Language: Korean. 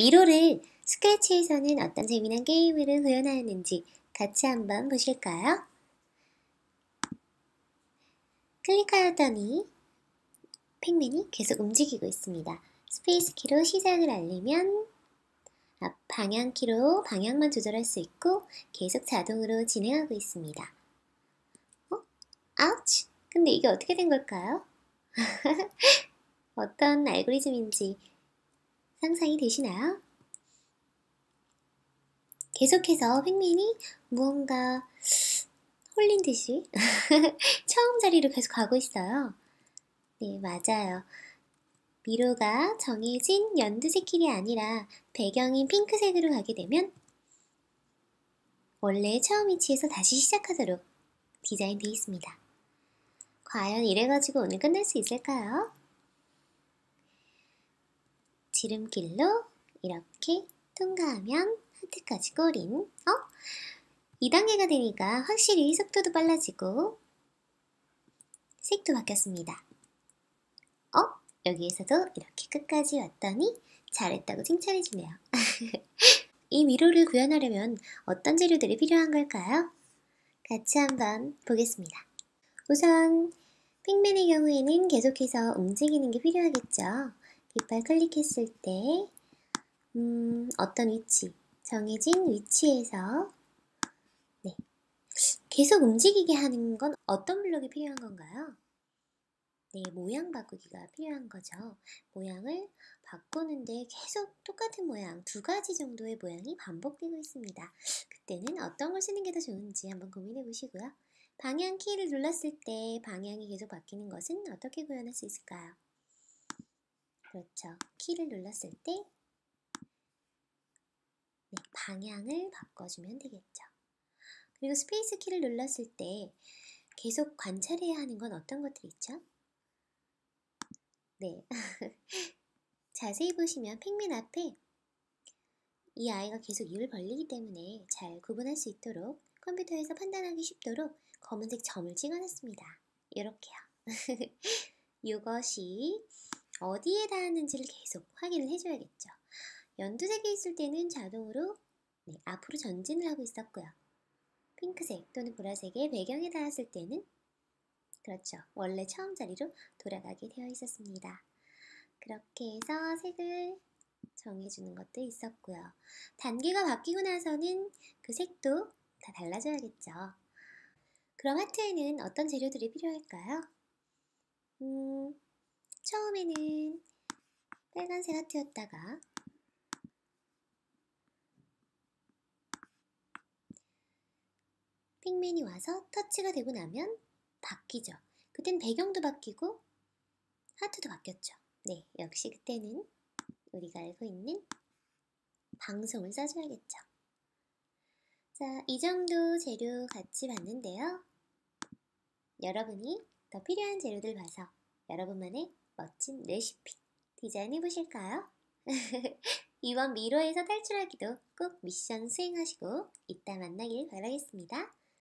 미로를 스크래치에서는 어떤 재미난 게임으로 구현하였는지 같이 한번 보실까요? 클릭하였더니 팩맨이 계속 움직이고 있습니다. 스페이스 키로 시작을 알리면 방향 키로 방향만 조절할 수 있고 계속 자동으로 진행하고 있습니다. 어? 아우치! 근데 이게 어떻게 된 걸까요? 어떤 알고리즘인지 상상이 되시나요? 계속해서 횡민이 무언가 홀린 듯이 처음 자리로 계속 가고 있어요. 네, 맞아요. 미로가 정해진 연두색 길이 아니라 배경인 핑크색으로 가게 되면 원래 처음 위치에서 다시 시작하도록 디자인되어 있습니다. 과연 이래가지고 오늘 끝낼수 있을까요? 지름길로 이렇게 통과하면 하트까지 꼬린 어? 2단계가 되니까 확실히 속도도 빨라지고 색도 바뀌었습니다. 어? 여기에서도 이렇게 끝까지 왔더니 잘했다고 칭찬해주네요. 이 미로를 구현하려면 어떤 재료들이 필요한 걸까요? 같이 한번 보겠습니다. 우선 핑맨의 경우에는 계속해서 움직이는 게 필요하겠죠. 깃발 클릭했을 때 음, 어떤 위치, 정해진 위치에서 네, 계속 움직이게 하는 건 어떤 블록이 필요한 건가요? 네, 모양 바꾸기가 필요한 거죠. 모양을 바꾸는데 계속 똑같은 모양, 두 가지 정도의 모양이 반복되고 있습니다. 그때는 어떤 걸 쓰는 게 더 좋은지 한번 고민해 보시고요. 방향 키를 눌렀을 때 방향이 계속 바뀌는 것은 어떻게 구현할 수 있을까요? 그렇죠. 키를 눌렀을 때 네, 방향을 바꿔주면 되겠죠. 그리고 스페이스 키를 눌렀을 때 계속 관찰해야 하는 건 어떤 것들이 있죠? 네. 자세히 보시면 팩맨 앞에 이 아이가 계속 입을 벌리기 때문에 잘 구분할 수 있도록 컴퓨터에서 판단하기 쉽도록 검은색 점을 찍어놨습니다. 이렇게요. 이것이 어디에 닿았는지를 계속 확인을 해줘야겠죠. 연두색에 있을 때는 자동으로 네, 앞으로 전진을 하고 있었고요. 핑크색 또는 보라색의 배경에 닿았을 때는 그렇죠. 원래 처음 자리로 돌아가게 되어 있었습니다. 그렇게 해서 색을 정해주는 것도 있었고요. 단계가 바뀌고 나서는 그 색도 다 달라져야겠죠. 그럼 하트에는 어떤 재료들이 필요할까요? 음, 처음에는 빨간색 하트였다가 핑맨이 와서 터치가 되고 나면 바뀌죠. 그땐 배경도 바뀌고 하트도 바뀌었죠. 네, 역시 그때는 우리가 알고 있는 방송을 써줘야겠죠. 자, 이 정도 재료 같이 봤는데요. 여러분이 더 필요한 재료들 봐서 여러분만의 멋진 레시피 디자인 해보실까요? 이번 미로에서 탈출하기도 꼭 미션 수행하시고 이따 만나길 바라겠습니다.